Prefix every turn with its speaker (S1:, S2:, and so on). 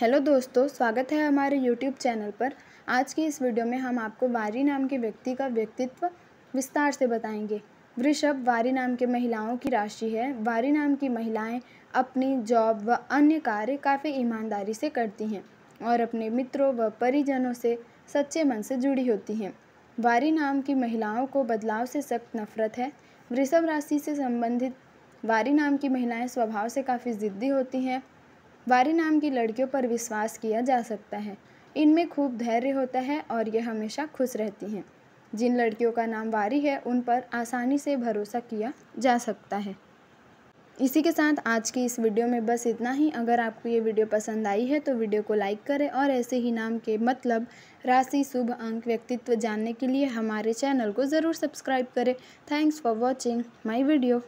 S1: hello दोस्तों स्वागत है हमारे यूट्यूब चैनल पर आज की इस वीडियो में हम आपको वारी नाम के व्यक्ति का व्यक्तित्व विस्तार से बताएंगे वृषभ वारी नाम के महिलाओं की राशि है वारी नाम की महिलाएं अपनी जॉब व अन्य कार्य काफ़ी ईमानदारी से करती हैं और अपने मित्रों व परिजनों से सच्चे मन से जुड़ी होती हैं वारी नाम की महिलाओं को बदलाव से सख्त नफरत है वृषभ राशि से संबंधित वारी नाम की महिलाएं स्वभाव से काफ़ी ज़िद्दी होती हैं वारी नाम की लड़कियों पर विश्वास किया जा सकता है इनमें खूब धैर्य होता है और ये हमेशा खुश रहती हैं जिन लड़कियों का नाम वारी है उन पर आसानी से भरोसा किया जा सकता है इसी के साथ आज की इस वीडियो में बस इतना ही अगर आपको ये वीडियो पसंद आई है तो वीडियो को लाइक करें और ऐसे ही नाम के मतलब राशि शुभ अंक व्यक्तित्व जानने के लिए हमारे चैनल को ज़रूर सब्सक्राइब करें thanks for watching my video